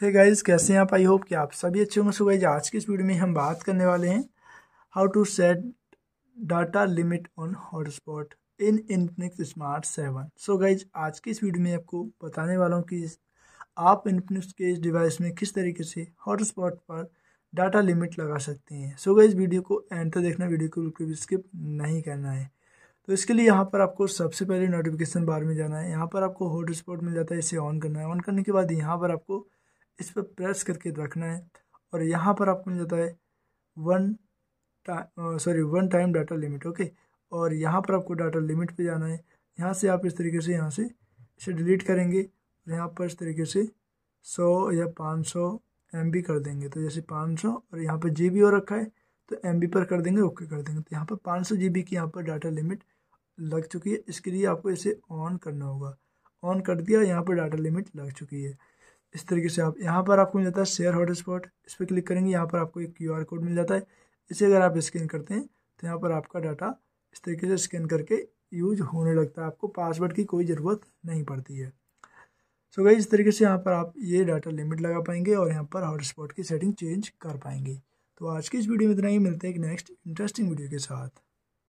hey guys guys कैसे हैं आप आई होप कि आप सभी अच्छे होंगे सो गाइज आज की इस वीडियो में हम बात करने वाले हैं how to set data limit on hotspot in Infinix smart seven so guys आज की इस वीडियो में आपको बताने वाला हूँ कि आप इनफिनिक्स के इस डिवाइस में किस तरीके से हॉटस्पॉट पर डाटा लिमिट लगा सकते हैं सो so गाइज वीडियो को एंड तक देखना वीडियो को बिल्कुल भी स्किप नहीं करना है तो इसके लिए यहाँ पर आपको सबसे पहले नोटिफिकेशन बार में जाना है यहाँ पर आपको हॉटस्पॉट मिल जाता है इसे ऑन करना है ऑन करने के बाद यहाँ पर आपको इस पर प्रेस करके रखना है और यहाँ पर आपको मिल जाता है one time sorry one time data limit okay और यहाँ पर आपको डाटा लिमिट पे जाना है यहाँ से आप इस तरीके से यहाँ से इसे डिलीट करेंगे और यहाँ पर इस तरीके से सौ या पाँच सौ एम कर देंगे तो जैसे पाँच सौ और यहाँ पर जी बी और रखा है तो एम बी पर कर देंगे ओके कर देंगे तो यहाँ पर पाँच सौ जी बी की यहाँ पर डाटा लिमिट लग चुकी है इसके लिए आपको इसे ऑन करना होगा ऑन कर दिया यहाँ पर डाटा लिमिट लग चुकी है इस तरीके से आप यहाँ पर आपको मिल जाता है शेयर हॉटस्पॉट इस पर क्लिक करेंगे यहाँ पर आपको एक क्यू कोड मिल जाता है इसे अगर आप स्कैन करते हैं तो यहाँ पर आपका डाटा इस तरीके से स्कैन करके यूज होने लगता है आपको पासवर्ड की कोई ज़रूरत नहीं पड़ती है सो गई इस तरीके से यहाँ पर आप ये डाटा लिमिट लगा पाएंगे और यहाँ पर हॉटस्पॉट की सेटिंग चेंज कर पाएंगे तो आज की इस वीडियो में इतना ही मिलते हैं एक नेक्स्ट इंटरेस्टिंग वीडियो के साथ